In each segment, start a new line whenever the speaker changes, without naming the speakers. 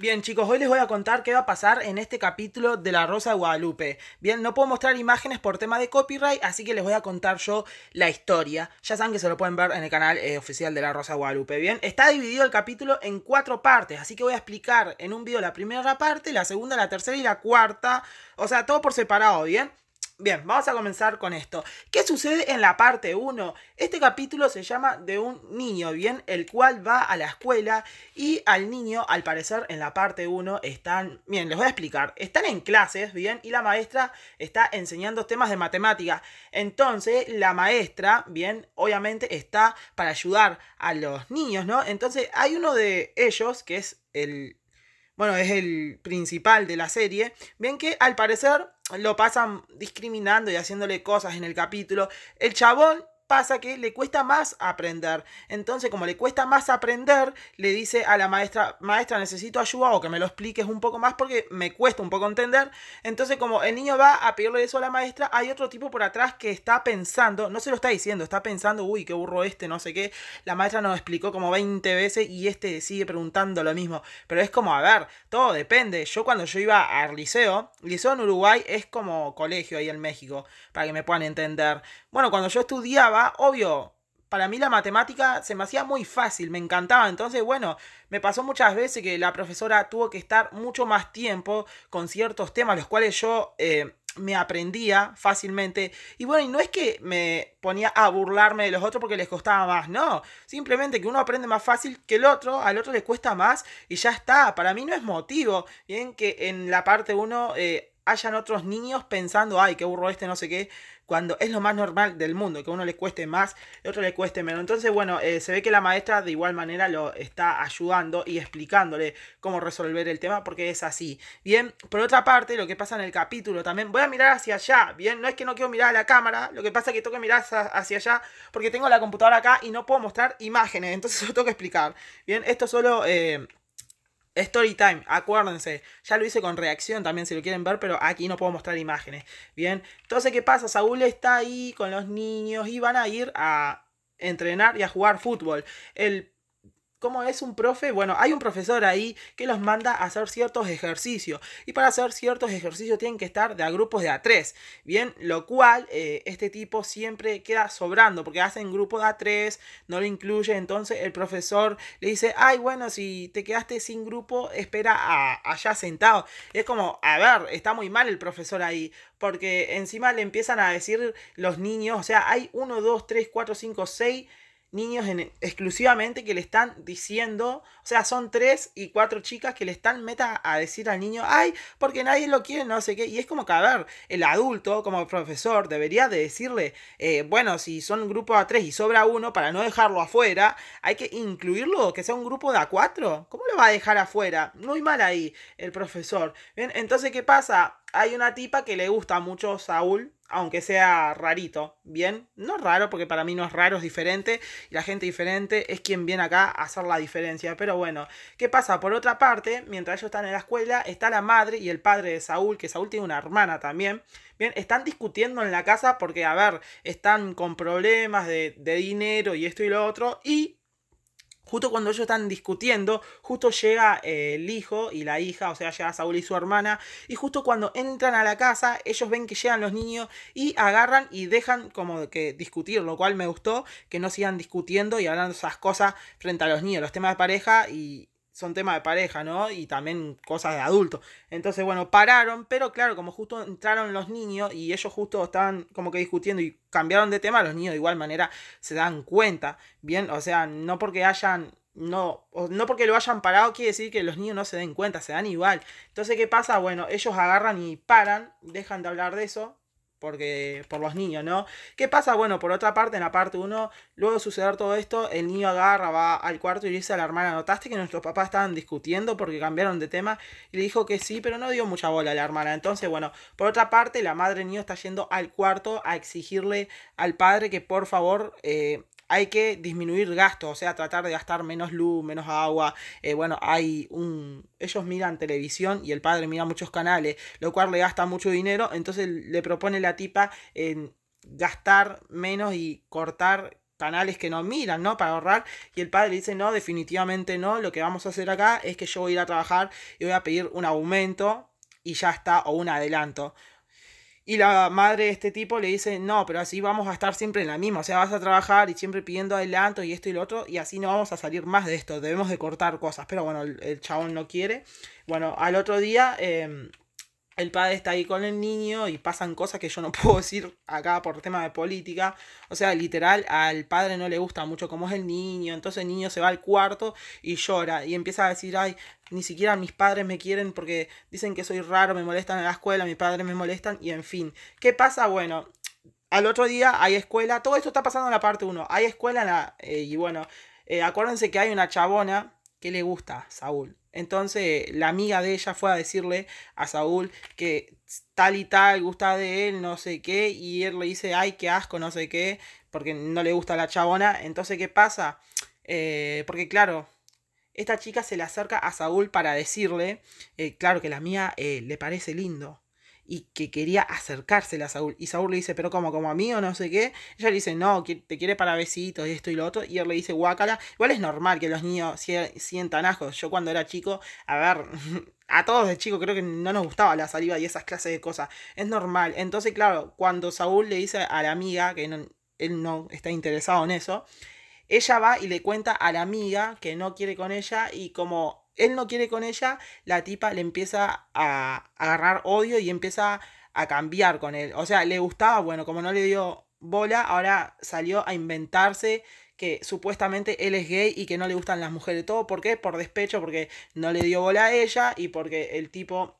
Bien chicos, hoy les voy a contar qué va a pasar en este capítulo de La Rosa de Guadalupe. Bien, no puedo mostrar imágenes por tema de copyright, así que les voy a contar yo la historia. Ya saben que se lo pueden ver en el canal eh, oficial de La Rosa de Guadalupe. Bien, está dividido el capítulo en cuatro partes, así que voy a explicar en un video la primera parte, la segunda, la tercera y la cuarta. O sea, todo por separado, ¿bien? Bien, vamos a comenzar con esto. ¿Qué sucede en la parte 1? Este capítulo se llama De un niño, bien, el cual va a la escuela y al niño, al parecer en la parte 1, están, bien, les voy a explicar, están en clases, bien, y la maestra está enseñando temas de matemática. Entonces, la maestra, bien, obviamente está para ayudar a los niños, ¿no? Entonces, hay uno de ellos que es el bueno, es el principal de la serie, ven que al parecer lo pasan discriminando y haciéndole cosas en el capítulo. El chabón pasa que le cuesta más aprender. Entonces, como le cuesta más aprender, le dice a la maestra, maestra, necesito ayuda o que me lo expliques un poco más porque me cuesta un poco entender. Entonces, como el niño va a pedirle eso a la maestra, hay otro tipo por atrás que está pensando, no se lo está diciendo, está pensando, uy, qué burro este, no sé qué. La maestra nos explicó como 20 veces y este sigue preguntando lo mismo. Pero es como, a ver, todo depende. Yo cuando yo iba al liceo, liceo en Uruguay es como colegio ahí en México, para que me puedan entender. Bueno, cuando yo estudiaba, obvio, para mí la matemática se me hacía muy fácil, me encantaba. Entonces, bueno, me pasó muchas veces que la profesora tuvo que estar mucho más tiempo con ciertos temas, los cuales yo eh, me aprendía fácilmente. Y bueno, y no es que me ponía a burlarme de los otros porque les costaba más, no. Simplemente que uno aprende más fácil que el otro, al otro le cuesta más y ya está. Para mí no es motivo, bien, que en la parte uno eh, hayan otros niños pensando, ay, qué burro este, no sé qué, cuando es lo más normal del mundo, que a uno le cueste más, y otro le cueste menos. Entonces, bueno, eh, se ve que la maestra de igual manera lo está ayudando y explicándole cómo resolver el tema, porque es así. Bien, por otra parte, lo que pasa en el capítulo también, voy a mirar hacia allá, bien, no es que no quiero mirar a la cámara, lo que pasa es que tengo que mirar hacia allá, porque tengo la computadora acá y no puedo mostrar imágenes, entonces lo tengo que explicar. Bien, esto solo... Eh, Story time, acuérdense, ya lo hice con reacción también si lo quieren ver, pero aquí no puedo mostrar imágenes. Bien, entonces, ¿qué pasa? Saúl está ahí con los niños y van a ir a entrenar y a jugar fútbol. El ¿Cómo es un profe? Bueno, hay un profesor ahí que los manda a hacer ciertos ejercicios. Y para hacer ciertos ejercicios tienen que estar de a grupos de a tres. Bien, lo cual eh, este tipo siempre queda sobrando porque hacen grupo de a tres, no lo incluye. Entonces el profesor le dice, ay, bueno, si te quedaste sin grupo, espera a, allá sentado. es como, a ver, está muy mal el profesor ahí. Porque encima le empiezan a decir los niños, o sea, hay uno, dos, tres, cuatro, cinco, seis niños exclusivamente que le están diciendo, o sea, son tres y cuatro chicas que le están meta a decir al niño, ay, porque nadie lo quiere, no sé qué, y es como que, a ver, el adulto como profesor debería de decirle, eh, bueno, si son un grupo a tres y sobra uno, para no dejarlo afuera, hay que incluirlo, que sea un grupo de a cuatro, ¿cómo lo va a dejar afuera? Muy mal ahí el profesor. ¿Bien? Entonces, ¿qué pasa? Hay una tipa que le gusta mucho Saúl, aunque sea rarito, ¿bien? No raro, porque para mí no es raro, es diferente, y la gente diferente es quien viene acá a hacer la diferencia, pero bueno, ¿qué pasa? Por otra parte, mientras ellos están en la escuela, está la madre y el padre de Saúl, que Saúl tiene una hermana también, ¿bien? Están discutiendo en la casa porque, a ver, están con problemas de, de dinero y esto y lo otro, y Justo cuando ellos están discutiendo, justo llega eh, el hijo y la hija, o sea, llega Saúl y su hermana, y justo cuando entran a la casa, ellos ven que llegan los niños y agarran y dejan como que discutir, lo cual me gustó, que no sigan discutiendo y hablando esas cosas frente a los niños, los temas de pareja y, son temas de pareja, ¿no? Y también cosas de adultos. Entonces, bueno, pararon, pero claro, como justo entraron los niños y ellos justo estaban como que discutiendo y cambiaron de tema, los niños de igual manera se dan cuenta, ¿bien? O sea, no porque hayan no, no porque lo hayan parado quiere decir que los niños no se den cuenta, se dan igual. Entonces, ¿qué pasa? Bueno, ellos agarran y paran, dejan de hablar de eso, porque por los niños, ¿no? ¿Qué pasa? Bueno, por otra parte, en la parte 1, luego de suceder todo esto, el niño agarra, va al cuarto y dice a la hermana, ¿notaste que nuestros papás estaban discutiendo porque cambiaron de tema? Y le dijo que sí, pero no dio mucha bola a la hermana. Entonces, bueno, por otra parte, la madre niño está yendo al cuarto a exigirle al padre que por favor... Eh, hay que disminuir gastos, o sea, tratar de gastar menos luz, menos agua. Eh, bueno, hay un... Ellos miran televisión y el padre mira muchos canales, lo cual le gasta mucho dinero, entonces le propone la tipa en gastar menos y cortar canales que no miran, ¿no? Para ahorrar. Y el padre dice, no, definitivamente no, lo que vamos a hacer acá es que yo voy a ir a trabajar y voy a pedir un aumento y ya está, o un adelanto. Y la madre de este tipo le dice, no, pero así vamos a estar siempre en la misma, o sea, vas a trabajar y siempre pidiendo adelanto y esto y lo otro, y así no vamos a salir más de esto, debemos de cortar cosas, pero bueno, el, chabón no quiere. Bueno, al otro día... Em, el padre está ahí con el niño y pasan cosas que yo no puedo decir acá por tema de política. O sea, literal, al padre no le gusta mucho cómo es el niño. Entonces el niño se va al cuarto y llora y empieza a decir, ay, ni siquiera mis padres me quieren porque dicen que soy raro, me molestan en la escuela, mis padres me molestan y en fin. ¿Qué pasa? Bueno, al otro día hay escuela. Todo esto está pasando en la parte 1. Hay escuela la, eh, y bueno, eh, acuérdense que hay una chabona que le gusta, Saúl. Entonces la amiga de ella fue a decirle a Saúl que tal y tal gusta de él, no sé qué, y él le dice, ay, qué asco, no sé qué, porque no le gusta la chabona. Entonces, ¿qué pasa? Eh, porque claro, esta chica se le acerca a Saúl para decirle, eh, claro que la mía eh, le parece lindo y que quería acercársela a Saúl. Y Saúl le dice, pero como, como a no sé qué. Ella le dice, no, te quiere para besitos y esto y lo otro. Y él le dice, guácala. Igual es normal que los niños sientan ajos. Yo cuando era chico, a ver, a todos de chico creo que no nos gustaba la saliva y esas clases de cosas. Es normal. Entonces, claro, cuando Saúl le dice a la amiga, que él no está interesado en eso, ella va y le cuenta a la amiga que no quiere con ella y como él no quiere con ella, la tipa le empieza a agarrar odio y empieza a cambiar con él. O sea, le gustaba, bueno, como no le dio bola, ahora salió a inventarse que supuestamente él es gay y que no le gustan las mujeres. Todo, ¿por qué? Por despecho, porque no le dio bola a ella y porque el tipo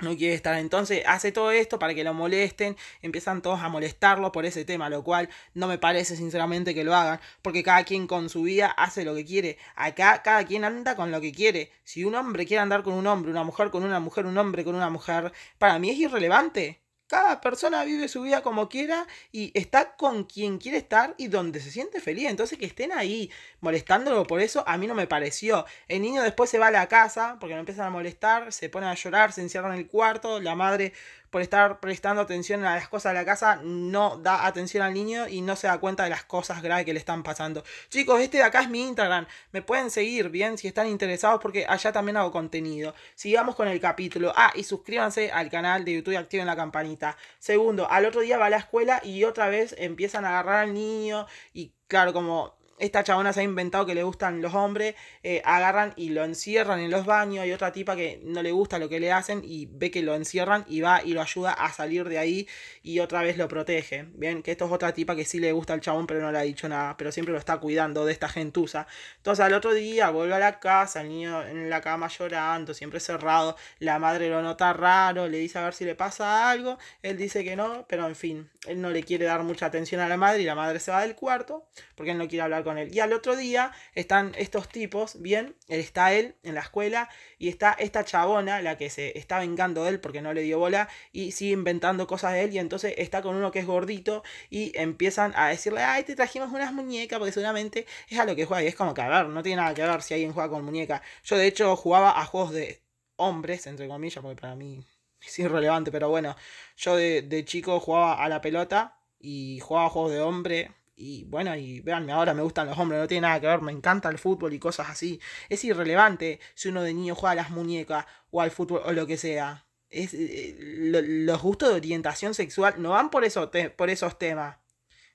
no quiere estar. Entonces hace todo esto para que lo molesten. Empiezan todos a molestarlo por ese tema, lo cual no me parece sinceramente que lo hagan. Porque cada quien con su vida hace lo que quiere. Acá cada quien anda con lo que quiere. Si un hombre quiere andar con un hombre, una mujer con una mujer, un hombre con una mujer, para mí es irrelevante cada persona vive su vida como quiera y está con quien quiere estar y donde se siente feliz. Entonces que estén ahí molestándolo por eso, a mí no me pareció. El niño después se va a la casa porque lo empiezan a molestar, se pone a llorar, se encierra en el cuarto, la madre por estar prestando atención a las cosas de la casa, no da atención al niño y no se da cuenta de las cosas graves que le están pasando. Chicos, este de acá es mi Instagram. Me pueden seguir bien si están interesados porque allá también hago contenido. Sigamos con el capítulo. Ah, y suscríbanse al canal de YouTube y activen la campanita. Segundo, al otro día va a la escuela y otra vez empiezan a agarrar al niño y claro, como esta chabona se ha inventado que le gustan los hombres, eh, agarran y lo encierran en los baños, y otra tipa que no le gusta lo que le hacen y ve que lo encierran y va y lo ayuda a salir de ahí y otra vez lo protege. Bien, que esto es otra tipa que sí le gusta al chabón pero no le ha dicho nada, pero siempre lo está cuidando de esta gentuza. Entonces al otro día vuelve a la casa, el niño en la cama llorando, siempre cerrado, la madre lo nota raro, le dice a ver si le pasa algo, él dice que no, pero en fin, él no le quiere dar mucha atención a la madre y la madre se va del cuarto porque él no quiere hablar con él. Y al otro día están estos tipos, bien, él está él en la escuela y está esta chabona, la que se está vengando de él porque no le dio bola y sigue inventando cosas de él y entonces está con uno que es gordito y empiezan a decirle, ay, te trajimos unas muñecas porque seguramente es a lo que juega y es como que a ver, no tiene nada que ver si alguien juega con muñeca. Yo de hecho jugaba a juegos de hombres, entre comillas, porque para mí es irrelevante, pero bueno, yo de, de chico jugaba a la pelota y jugaba a juegos de hombre y bueno, y veanme, ahora me gustan los hombres, no tiene nada que ver, me encanta el fútbol y cosas así. Es irrelevante si uno de niño juega a las muñecas o al fútbol o lo que sea. Es, eh, eh, los gustos de orientación sexual no van por, eso por esos temas.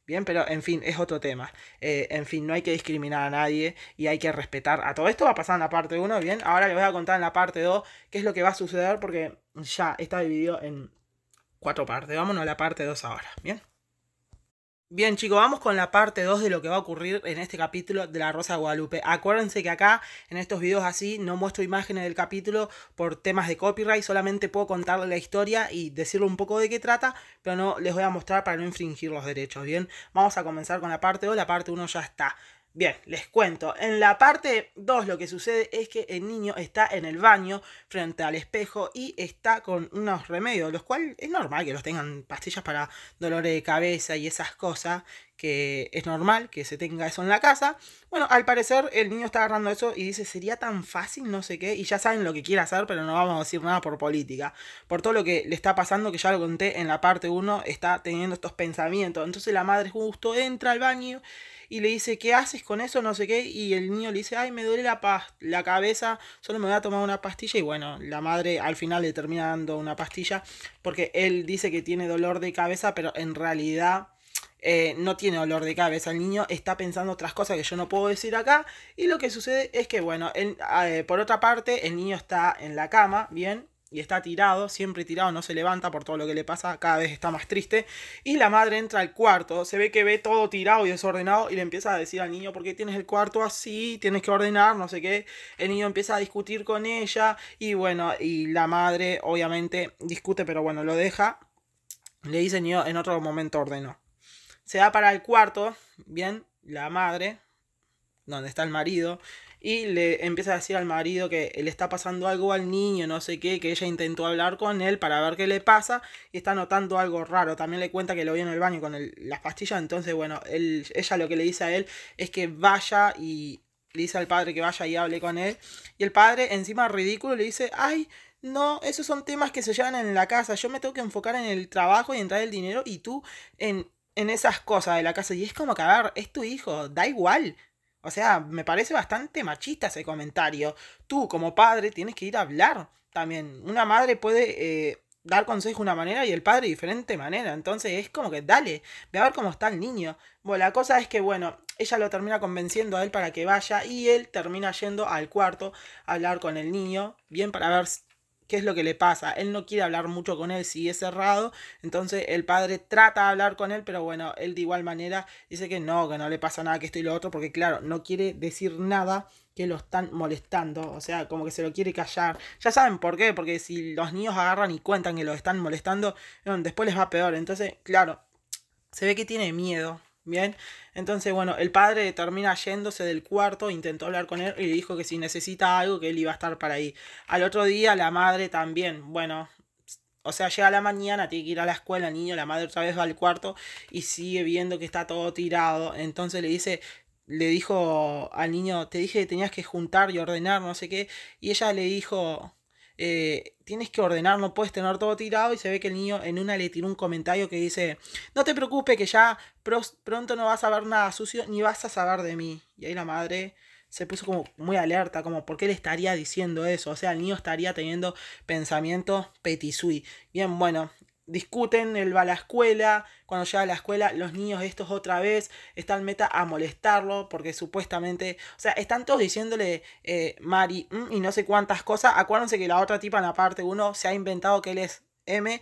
Bien, pero en fin, es otro tema. Eh, en fin, no hay que discriminar a nadie y hay que respetar. A todo esto va a pasar en la parte 1, bien. Ahora les voy a contar en la parte 2 qué es lo que va a suceder porque ya está dividido en cuatro partes. Vámonos a la parte 2 ahora, bien. Bien chicos, vamos con la parte 2 de lo que va a ocurrir en este capítulo de La Rosa Guadalupe. Acuérdense que acá en estos videos así no muestro imágenes del capítulo por temas de copyright, solamente puedo contarle la historia y decirle un poco de qué trata, pero no les voy a mostrar para no infringir los derechos, ¿bien? Vamos a comenzar con la parte 2, la parte 1 ya está. Bien, les cuento. En la parte 2 lo que sucede es que el niño está en el baño frente al espejo y está con unos remedios, los cuales es normal que los tengan pastillas para dolores de cabeza y esas cosas, que es normal que se tenga eso en la casa. Bueno, al parecer el niño está agarrando eso y dice, sería tan fácil, no sé qué, y ya saben lo que quiere hacer, pero no vamos a decir nada por política. Por todo lo que le está pasando, que ya lo conté en la parte 1, está teniendo estos pensamientos. Entonces la madre justo entra al baño y le dice, ¿qué haces con eso? No sé qué. Y el niño le dice, ay, me duele la, la cabeza, solo me voy a tomar una pastilla. Y bueno, la madre al final le termina dando una pastilla porque él dice que tiene dolor de cabeza, pero en realidad... Eh, no tiene dolor de cabeza, el niño está pensando otras cosas que yo no puedo decir acá y lo que sucede es que bueno, eh, por otra parte el niño está en la cama, bien, y está tirado, siempre tirado, no se levanta por todo lo que le pasa, cada vez está más triste. Y la madre entra al cuarto, se ve que ve todo tirado y desordenado y le empieza a decir al niño, ¿por qué tienes el cuarto así? Tienes que ordenar, no sé qué. El niño empieza a discutir con ella y bueno, y la madre obviamente discute, pero bueno, lo deja. Le dice, niño, en otro momento ordenó. Se va para el cuarto, bien, la madre, donde está el marido, y le empieza a decir al marido que le está pasando algo al niño, no sé qué, que ella intentó hablar con él para ver qué le pasa y está notando algo raro. También le cuenta que lo vio en el baño con las pastillas, entonces bueno, ella lo que le dice a él es que vaya y le dice al padre que vaya y hable con él y el padre encima ridículo le dice, ay, no, esos son temas que se llevan en la casa, yo me tengo que enfocar en el trabajo y en el dinero y tú en en esas cosas de la casa. Y es como ver, es tu hijo, da igual. O sea, me parece bastante machista ese comentario. Tú como padre tienes que ir a hablar también. Una madre puede... Eh, dar consejo de una manera y el padre de diferente manera. Entonces es como que dale, ve a ver cómo está el niño. Bueno, la cosa es que, bueno, ella lo termina convenciendo a él para que vaya y él termina yendo al cuarto a hablar con el niño, bien para ver qué es lo que le pasa. Él no quiere hablar mucho con él, si es cerrado. Entonces el padre trata de hablar con él, pero bueno, él de igual manera dice que no, que no le pasa nada, que esto y lo otro, porque claro, no quiere decir nada que lo están molestando, o sea, como que se lo quiere callar. Ya saben por qué, porque si los niños agarran y cuentan que lo están molestando, después les va peor. Entonces, claro, se ve que tiene miedo Bien, entonces bueno, el padre termina yéndose del cuarto, intentó hablar con él y le dijo que si necesita algo, que él iba a estar para ahí. Al otro día la madre también, bueno, o sea, llega la mañana, tiene que ir a la escuela el niño, la madre otra vez va al cuarto y sigue viendo que está todo tirado. Entonces le dice, le dijo al niño, te dije que tenías que juntar y ordenar, no sé qué. Y ella le dijo, eh, tienes que ordenar, no puedes tener todo tirado. Y se ve que el niño en una le tiró un comentario que dice, no te preocupes que ya pronto no vas a ver nada sucio ni vas a saber de mí. Y ahí la madre se puso como muy alerta, como por qué le estaría diciendo eso. O sea, el niño estaría teniendo pensamientos petisui. Bien, bueno, discuten, él va a la escuela, cuando llega a la escuela los niños estos otra vez, están meta a molestarlo porque supuestamente, o sea, están todos diciéndole eh, Mari mm", y no sé cuántas cosas, acuérdense que la otra tipa en la parte 1 se ha inventado que él es M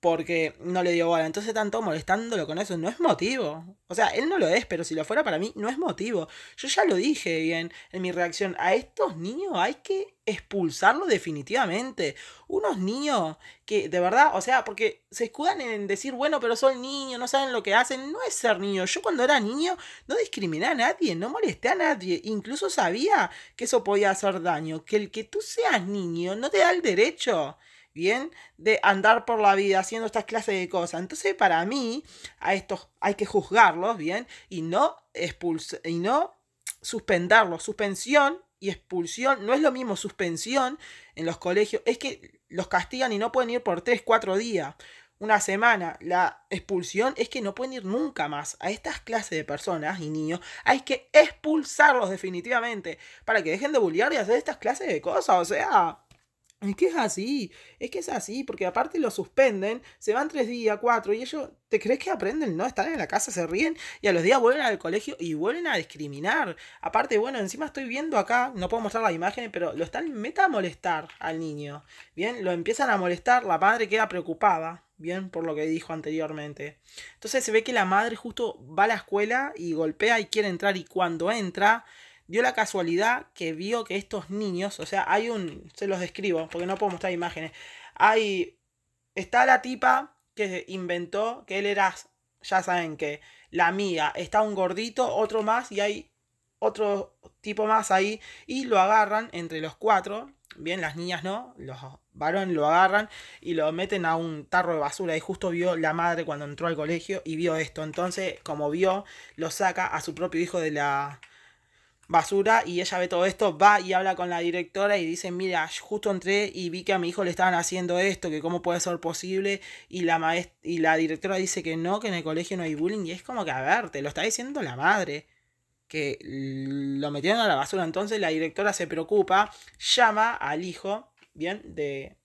porque no le dio bola. Entonces tanto molestándolo con eso no es motivo. O sea, él no lo es, pero si lo fuera para mí no es motivo. Yo ya lo dije bien en mi reacción. A estos niños hay que expulsarlo definitivamente. Unos niños que de verdad, o sea, porque se escudan en decir, bueno, pero son niños, no saben lo que hacen. No es ser niño. Yo cuando era niño no discriminé a nadie, no molesté a nadie. Incluso sabía que eso podía hacer daño. Que el que tú seas niño no te da el derecho ¿bien? De andar por la vida haciendo estas clases de cosas. Entonces, para mí, a estos hay que juzgarlos, ¿bien? Y no y no suspenderlos. Suspensión y expulsión no es lo mismo suspensión en los colegios, es que los castigan y no pueden ir por tres, cuatro días, una semana. La expulsión es que no pueden ir nunca más. A estas clases de personas y niños hay que expulsarlos definitivamente para que dejen de bullear y hacer estas clases de cosas, o sea, es que es así, es que es así, porque aparte lo suspenden, se van tres días, cuatro, y ellos, ¿te crees que aprenden? No, están en la casa, se ríen, y a los días vuelven al colegio y vuelven a discriminar. Aparte, bueno, encima estoy viendo acá, no puedo mostrar las imágenes, pero lo están meta a molestar al niño. Bien, lo empiezan a molestar, la madre queda preocupada, bien, por lo que dijo anteriormente. Entonces se ve que la madre justo va a la escuela y golpea y quiere entrar, y cuando entra, dio la casualidad que vio que estos niños, o sea, hay un, se los describo porque no puedo mostrar imágenes, hay, está la tipa que inventó que él era, ya saben que, la mía, está un gordito, otro más y hay otro tipo más ahí y lo agarran entre los cuatro, bien, las niñas no, los varones lo agarran y lo meten a un tarro de basura y justo vio la madre cuando entró al colegio y vio esto, entonces como vio, lo saca a su propio hijo de la basura y ella ve todo esto, va y habla con la directora y dice, mira, justo entré y vi que a mi hijo le estaban haciendo esto, que cómo puede ser posible y la maest y la directora dice que no, que en el colegio no hay bullying y es como que a ver, te lo está diciendo la madre que lo metieron a la basura, entonces la directora se preocupa, llama al hijo, bien, de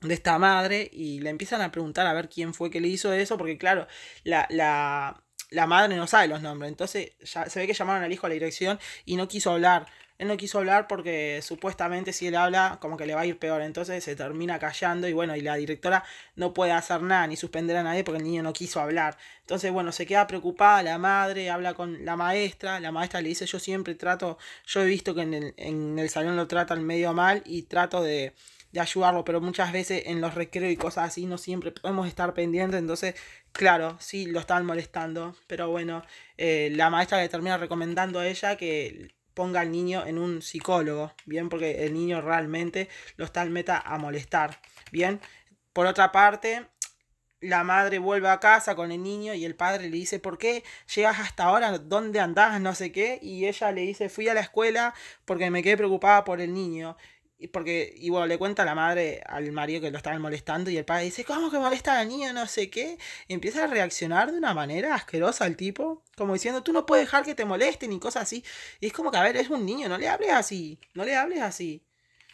de esta madre y le empiezan a preguntar a ver quién fue que le hizo eso, porque claro, la, la la madre no sabe los nombres. Entonces ya, se ve que llamaron al hijo a la dirección y no quiso hablar. Él no quiso hablar porque supuestamente si él habla como que le va a ir peor. Entonces se termina callando y bueno, y la directora no puede hacer nada ni suspender a nadie porque el niño no quiso hablar. Entonces bueno, se queda preocupada la madre, habla con la maestra. La maestra le dice yo siempre trato, yo he visto que en el, en el salón lo tratan medio mal y trato de de ayudarlo, pero muchas veces en los recreos y cosas así no siempre podemos estar pendientes, entonces, claro, sí, lo están molestando, pero bueno, eh, la maestra le termina recomendando a ella que ponga al niño en un psicólogo, bien, porque el niño realmente lo está al meta a molestar, bien. Por otra parte, la madre vuelve a casa con el niño y el padre le dice, ¿por qué llegas hasta ahora? ¿Dónde andás? No sé qué. Y ella le dice, fui a la escuela porque me quedé preocupada por el niño porque igual le cuenta a la madre al marido que lo estaban molestando y el padre dice, ¿cómo que molesta al niño, No sé qué. empieza a reaccionar de una manera asquerosa al tipo, como diciendo, tú no puedes dejar que te molesten ni cosas así. Y es como que, a ver, es un niño, no le hables así, no le hables así.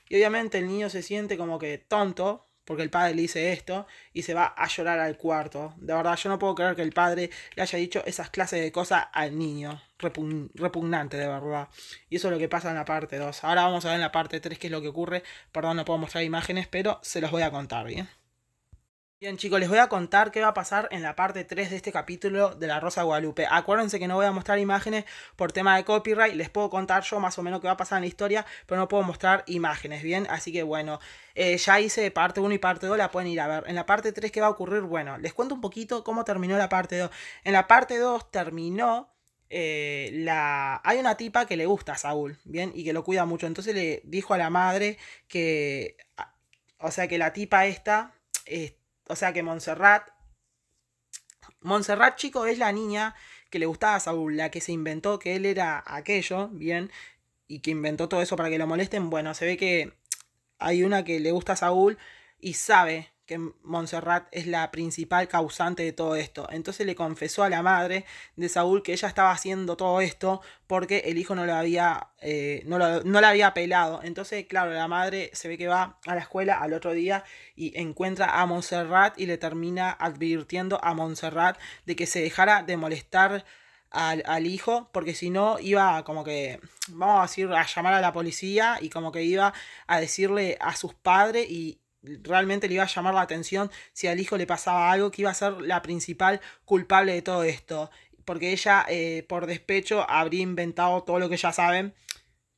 Y obviamente el niño se siente como que tonto, porque el padre le dice esto y se va a llorar al cuarto. De verdad, yo no puedo creer que el padre le haya dicho esas clases de cosas al niño. repugnante, de verdad. Y eso es lo que pasa en la parte 2. Ahora vamos a ver en la parte 3 qué es lo que ocurre. Perdón, no puedo mostrar imágenes, pero se los voy a contar, ¿bien? Bien chicos, les voy a contar qué va a pasar en la parte 3 de este capítulo de La Rosa Guadalupe. Acuérdense que no voy a mostrar imágenes por tema de copyright, les puedo contar yo más o menos qué va a pasar en la historia, pero no puedo mostrar imágenes, ¿bien? Así que bueno, eh, ya hice parte 1 y parte 2, la pueden ir a ver. En la parte 3, ¿qué va a ocurrir? Bueno, les cuento un poquito cómo terminó la parte 2. En la parte 2 terminó... Eh, la... hay una tipa que le gusta a Saúl, ¿bien? Y que lo cuida mucho. Entonces le dijo a la madre que... O sea, que la tipa esta... Este, o sea que Montserrat. Montserrat, chico, es la niña que le gustaba a Saúl, la que se inventó que él era aquello, bien, y que inventó todo eso para que lo molesten. Bueno, se ve que hay una que le gusta a Saúl y sabe que Montserrat es la principal causante de todo esto. Entonces le confesó a la madre de Saúl que ella estaba haciendo todo esto porque el hijo no lo había, eh, no, la había pelado. Entonces, claro, la madre se ve que va a la escuela al otro día y encuentra a Montserrat y le termina advirtiendo a Montserrat de que se dejara de molestar al, al, hijo, porque si no iba como que, vamos a decir, a llamar a la policía y como que iba a decirle a sus padres y realmente le iba a llamar la atención si al hijo le pasaba algo, que iba a ser la principal culpable de todo esto. Porque ella, eh, por despecho, habría inventado todo lo que ya saben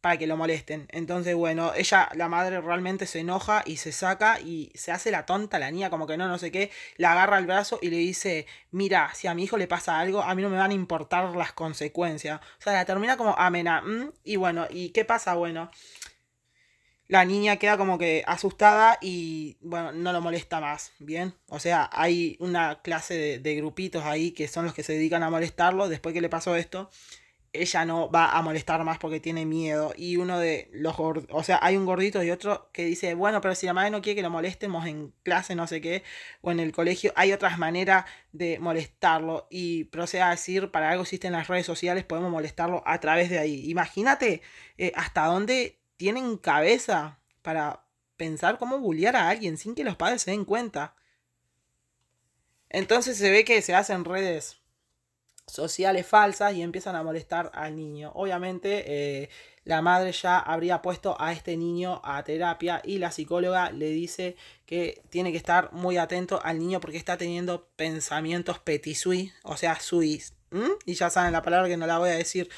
para que lo molesten. Entonces, bueno, ella, la madre, realmente se enoja y se saca y se hace la tonta la niña, como que no, no sé qué, la agarra al brazo y le dice, mira, si a mi hijo le pasa algo, a mí no me van a importar las consecuencias. O sea, la termina como amena. Mm, y bueno, ¿y qué pasa? Bueno, la niña queda como que asustada y bueno, no lo molesta más, ¿bien? O sea, hay una clase de, grupitos ahí que son los que se dedican a molestarlo. Después que le pasó esto, ella no va a molestar más porque tiene miedo. Y uno de los o sea, hay un gordito y otro que dice, bueno, pero si la madre no quiere que lo molestemos en clase, no sé qué, o en el colegio, hay otras maneras de molestarlo. Y procede a decir, para algo existen las redes sociales, podemos molestarlo a través de ahí. Imagínate eh, hasta dónde tienen cabeza para pensar cómo bullear a alguien sin que los padres se den cuenta. Entonces se ve que se hacen redes sociales falsas y empiezan a molestar al niño. Obviamente eh, la madre ya habría puesto a este niño a terapia y la psicóloga le dice que tiene que estar muy atento al niño porque está teniendo pensamientos petisui, o sea, suis. Y ya saben la palabra que no la voy a decir.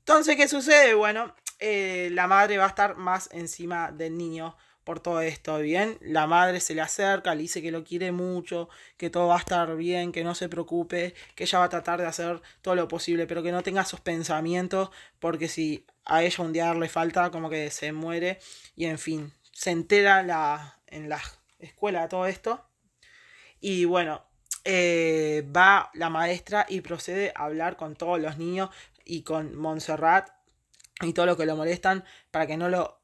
Entonces, ¿qué sucede? Bueno, eh, la madre va a estar más encima del niño por todo esto, ¿bien? La madre se le acerca, le dice que lo quiere mucho, que todo va a estar bien, que no se preocupe, que ella va a tratar de hacer todo lo posible, pero que no tenga sus pensamientos, porque si a ella un día le falta, como que se muere, y en fin, se entera la, en la escuela todo esto, y bueno, eh, va la maestra y procede a hablar con todos los niños y con Montserrat y todo lo que lo molestan para que no lo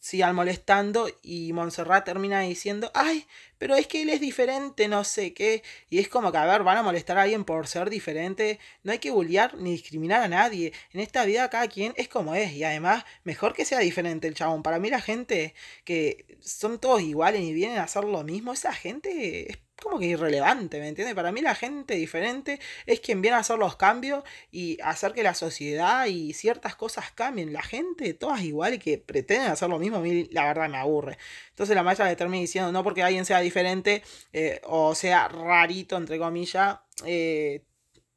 sigan molestando y Montserrat termina diciendo, ay, pero es que él es diferente, no sé qué, y es como que, a ver, van a molestar a alguien por ser diferente, no hay que bullear ni discriminar a nadie, en esta vida cada quien es como es, y además, mejor que sea diferente el chabón, para mí la gente que son todos iguales y vienen a hacer lo mismo, esa gente es como que irrelevante, ¿me entiendes? Para mí la gente diferente es quien viene a hacer los cambios y hacer que la sociedad y ciertas cosas cambien. La gente, todas igual y que pretenden hacer lo mismo, a mí la verdad me aburre. Entonces la maestra le termina diciendo, no porque alguien sea diferente eh, o sea rarito, entre comillas, eh,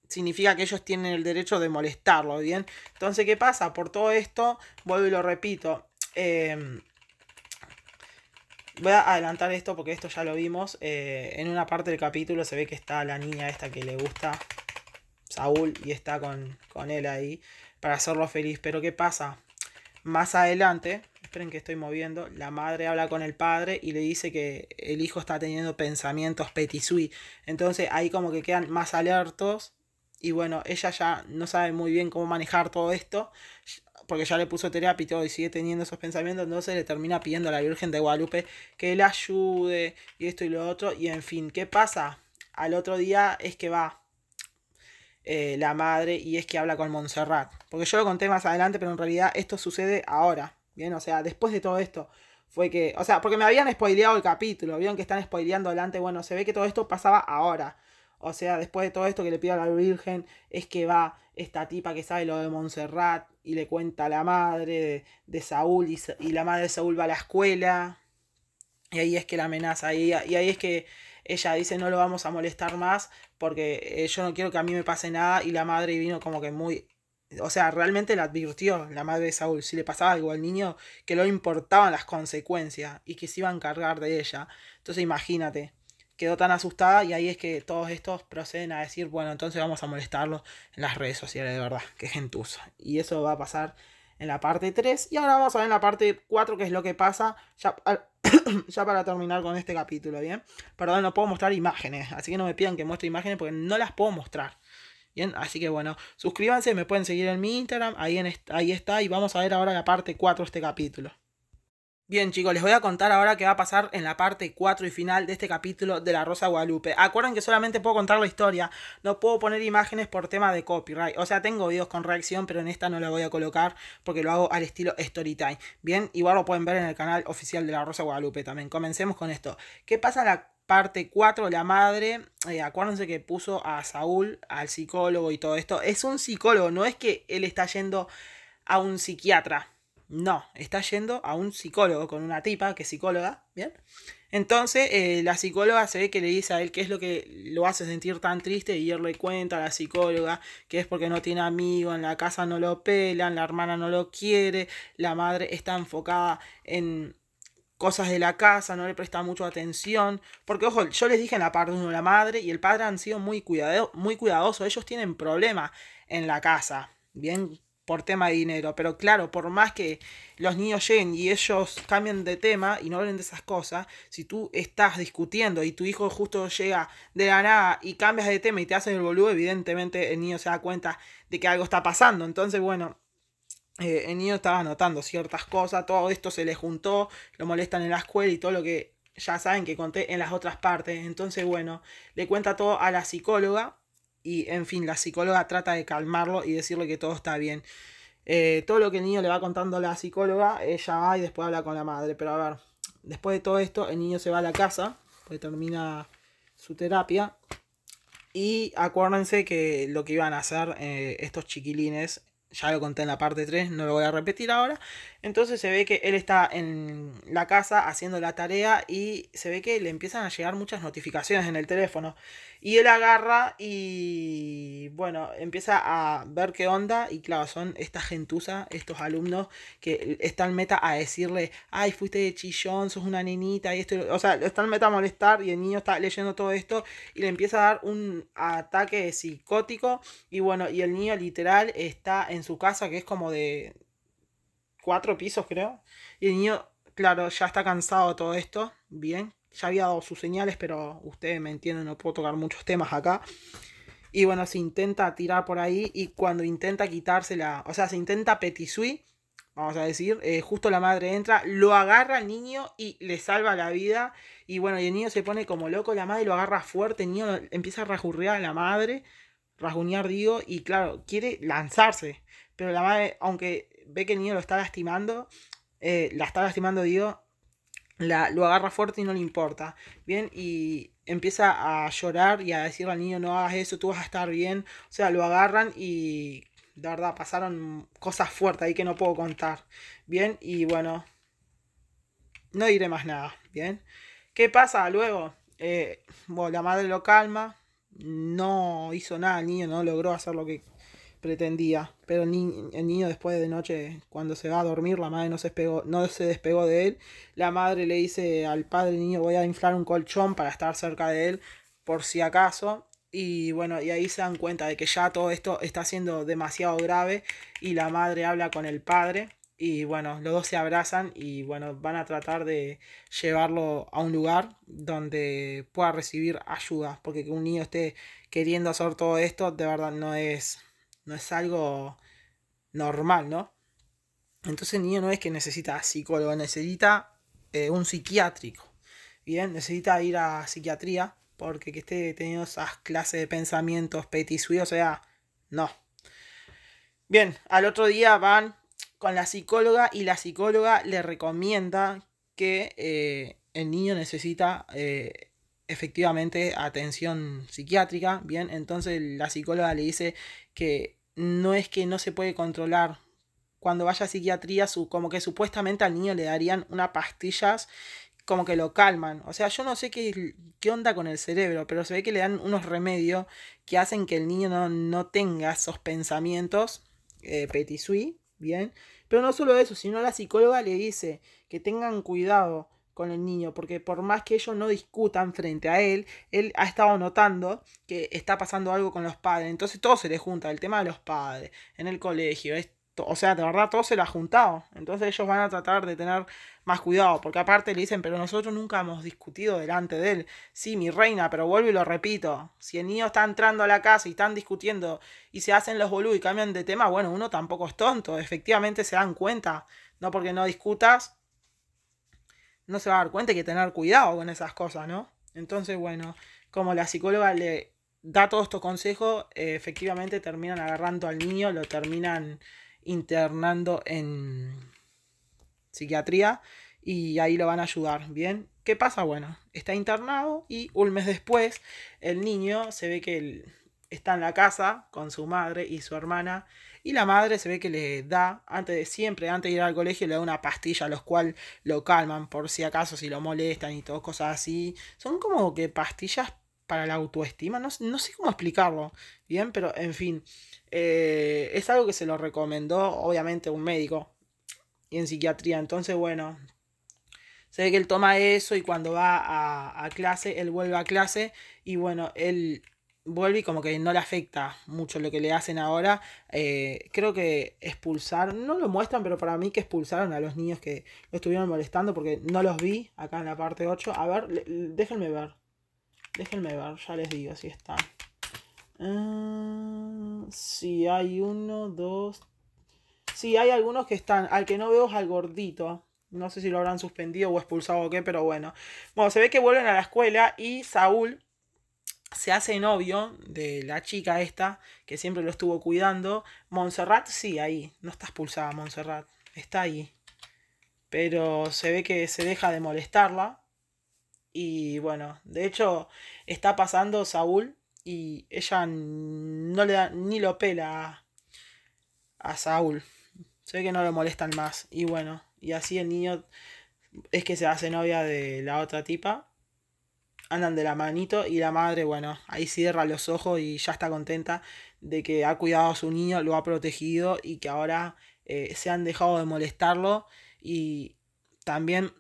significa que ellos tienen el derecho de molestarlo, ¿bien? Entonces, ¿qué pasa? Por todo esto, vuelvo y lo repito. Eh, Voy a adelantar esto porque esto ya lo vimos. Eh, en una parte del capítulo se ve que está la niña esta que le gusta Saúl y está con, con él ahí para hacerlo feliz. Pero ¿qué pasa? Más adelante, esperen que estoy moviendo, la madre habla con el padre y le dice que el hijo está teniendo pensamientos petisui. Entonces ahí como que quedan más alertos y bueno, ella ya no sabe muy bien cómo manejar todo esto porque ya le puso terapia y todo, y sigue teniendo esos pensamientos, entonces le termina pidiendo a la Virgen de Guadalupe que le ayude, y esto y lo otro, y en fin, ¿qué pasa? Al otro día es que va eh, la madre y es que habla con Montserrat, porque yo lo conté más adelante, pero en realidad esto sucede ahora, ¿bien? O sea, después de todo esto. Fue que, o sea, porque me habían spoileado el capítulo, vieron que están spoileando adelante, bueno, se ve que todo esto pasaba ahora. O sea, después de todo esto que le pido a la Virgen, es que va esta tipa que sabe lo de Montserrat, y le cuenta a la madre de, Saúl y, la madre de Saúl va a la escuela y ahí es que la amenaza y, ahí es que ella dice no lo vamos a molestar más porque eh, yo no quiero que a mí me pase nada y la madre vino como que muy o sea, realmente la advirtió la madre de Saúl, si le pasaba algo al niño, que no importaban las consecuencias y que se iban a encargar de ella. Entonces imagínate, quedó tan asustada y ahí es que todos estos proceden a decir, bueno, entonces vamos a molestarlos en las redes sociales de verdad, que gentuza. Y eso va a pasar en la parte 3 y ahora vamos a ver en la parte 4 qué es lo que pasa ya, para terminar con este capítulo, ¿bien? Perdón, no puedo mostrar imágenes, así que no me pidan que muestre imágenes porque no las puedo mostrar. Bien, así que bueno, suscríbanse, me pueden seguir en mi Instagram, ahí, en, ahí está y vamos a ver ahora la parte 4 de este capítulo. Bien chicos, les voy a contar ahora qué va a pasar en la parte 4 y final de este capítulo de La Rosa Guadalupe. Acuerden que solamente puedo contar la historia, no puedo poner imágenes por tema de copyright. O sea, tengo videos con reacción, pero en esta no la voy a colocar porque lo hago al estilo Storytime. Bien, igual lo pueden ver en el canal oficial de La Rosa Guadalupe también. Comencemos con esto. ¿Qué pasa en la parte 4, la madre, eh, acuérdense que puso a Saúl, al psicólogo y todo esto. Es un psicólogo, no es que él está yendo a un psiquiatra. No, está yendo a un psicólogo con una tipa que es psicóloga, ¿bien? Entonces eh, la psicóloga se ve que le dice a él qué es lo que lo hace sentir tan triste y él le cuenta a la psicóloga que es porque no tiene amigo, en la casa no lo pelan, la hermana no lo quiere, la madre está enfocada en cosas de la casa, no le presta mucho atención, porque ojo, yo les dije en la parte 1 la madre y el padre han sido muy, muy cuidadosos, ellos tienen problemas en la casa, bien por tema de dinero. Pero claro, por más que los niños lleguen y ellos cambien de tema y no hablen de esas cosas, si tú estás discutiendo y tu hijo justo llega de la nada y cambias de tema y te hacen el boludo, evidentemente el niño se da cuenta de que algo está pasando. Entonces, bueno, eh, el niño estaba notando ciertas cosas, todo esto se le juntó, lo molestan en la escuela y todo lo que ya saben que conté en las otras partes. Entonces, bueno, le cuenta todo a la psicóloga y en fin, la psicóloga trata de calmarlo y decirle que todo está bien. Eh, todo lo que el niño le va contando a la psicóloga, ella va y después habla con la madre. Pero a ver, después de todo esto, el niño se va a la casa, pues termina su terapia. Y acuérdense que lo que iban a hacer eh, estos chiquilines, ya lo conté en la parte 3, no lo voy a repetir ahora, entonces se ve que él está en la casa haciendo la tarea y se ve que le empiezan a llegar muchas notificaciones en el teléfono. Y él agarra y bueno, empieza a ver qué onda y claro, son esta gentuza, estos alumnos que están meta a decirle, ay, fuiste de chillón, sos una nenita y esto, o sea, están meta a molestar y el niño está leyendo todo esto y le empieza a dar un ataque psicótico y bueno, y el niño literal está en su casa que es como de cuatro pisos, creo. Y el niño, claro, ya está cansado de todo esto. Bien, ya había dado sus señales, pero ustedes me entienden, no puedo tocar muchos temas acá. Y bueno, se intenta tirar por ahí y cuando intenta quitársela, o sea, se intenta petisui, vamos a decir, eh, justo la madre entra, lo agarra al niño y le salva la vida. Y bueno, y el niño se pone como loco, la madre lo agarra fuerte, el niño empieza a rajurrear a la madre, rasguñar digo, y claro, quiere lanzarse. Pero la madre, aunque ve que el niño lo está lastimando, eh, la está lastimando, digo, lo agarra fuerte y no le importa. Bien, y empieza a llorar y a decirle al niño, no hagas eso, tú vas a estar bien. O sea, lo agarran y de verdad pasaron cosas fuertes ahí que no puedo contar. Bien, y bueno, no diré más nada. Bien, ¿qué pasa luego? Eh, la madre lo calma, no hizo nada, el niño no logró hacer lo que pretendía, pero el niño después de noche, cuando se va a dormir, la madre no se, despegó, no se despegó de él. La madre le dice al padre niño, voy a inflar un colchón para estar cerca de él, por si acaso. Y bueno, y ahí se dan cuenta de que ya todo esto está siendo demasiado grave y la madre habla con el padre. Y bueno, los dos se abrazan y bueno, van a tratar de llevarlo a un lugar donde pueda recibir ayuda. Porque que un niño esté queriendo hacer todo esto, de verdad no es, no es algo normal, ¿no? Entonces el niño no es que necesita psicólogo, necesita eh, un psiquiátrico. Bien, necesita ir a psiquiatría porque que esté teniendo esas clases de pensamientos petisuidos, o sea, no. Bien, al otro día van con la psicóloga y la psicóloga le recomienda que eh, el niño necesita eh, efectivamente atención psiquiátrica, bien, entonces la psicóloga le dice que no es que no se puede controlar. Cuando vaya a psiquiatría, su, como que supuestamente al niño le darían unas pastillas como que lo calman. O sea, yo no sé qué, onda con el cerebro, pero se ve que le dan unos remedios que hacen que el niño no, tenga esos pensamientos. Eh, Petit bien. Pero no solo eso, sino la psicóloga le dice que tengan cuidado con el niño, porque por más que ellos no discutan frente a él, él ha estado notando que está pasando algo con los padres. Entonces todo se le junta, el tema de los padres, en el colegio, esto o sea, de verdad todo se lo ha juntado. Entonces ellos van a tratar de tener más cuidado, porque aparte le dicen, pero nosotros nunca hemos discutido delante de él. Sí, mi reina, pero vuelvo y lo repito, si el niño está entrando a la casa y están discutiendo y se hacen los boludos y cambian de tema, bueno, uno tampoco es tonto, efectivamente se dan cuenta, no porque no discutas no se va a dar cuenta, hay que tener cuidado con esas cosas, ¿no? Entonces, bueno, como la psicóloga le da todos estos consejos, eh, efectivamente terminan agarrando al niño, lo terminan internando en psiquiatría y ahí lo van a ayudar, ¿bien? ¿Qué pasa? Bueno, está internado y un mes después el niño se ve que está en la casa con su madre y su hermana y la madre se ve que le da, antes de siempre, antes de ir al colegio, le da una pastilla, a los cual lo calman por si acaso, si lo molestan y todo, cosas así. Son como que pastillas para la autoestima, no, sé cómo explicarlo bien, pero en fin, eh, es algo que se lo recomendó obviamente un médico y en psiquiatría, entonces bueno, se ve que él toma eso y cuando va a, a, clase, él vuelve a clase y bueno, él vuelve y como que no le afecta mucho lo que le hacen ahora. Eh, creo que expulsaron, no lo muestran, pero para mí que expulsaron a los niños que lo estuvieron molestando porque no los vi acá en la parte 8. A ver, déjenme ver. Déjenme ver, ya les digo si está. si ah, sí, hay uno, dos. Si sí, hay algunos que están. Al que no veo es al gordito. No sé si lo habrán suspendido o expulsado o qué, pero bueno. Bueno, se ve que vuelven a la escuela y Saúl se hace novio de la chica esta, que siempre lo estuvo cuidando. Montserrat, sí, ahí. No está expulsada Montserrat. Está ahí. Pero se ve que se deja de molestarla. Y bueno, de hecho, está pasando Saúl y ella no le da ni lo pela a, a Saúl. Se ve que no lo molestan más. Y bueno, y así el niño es que se hace novia de la otra tipa andan de la manito y la madre, bueno, ahí cierra los ojos y ya está contenta de que ha cuidado a su niño, lo ha protegido y que ahora eh, se han dejado de molestarlo y también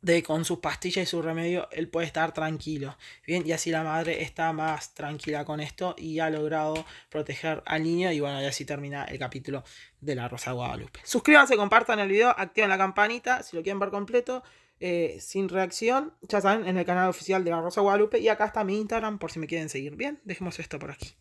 de con sus pastillas y su remedio él puede estar tranquilo. Bien, y así la madre está más tranquila con esto y ha logrado proteger al niño. Y bueno, y así termina el capítulo de la Rosa Guadalupe. Suscríbanse, compartan el video, activen la campanita si lo quieren ver completo. Eh, sin reacción, ya saben, en el canal oficial de La Rosa Guadalupe. Y acá está mi Instagram por si me quieren seguir. Bien, dejemos esto por aquí.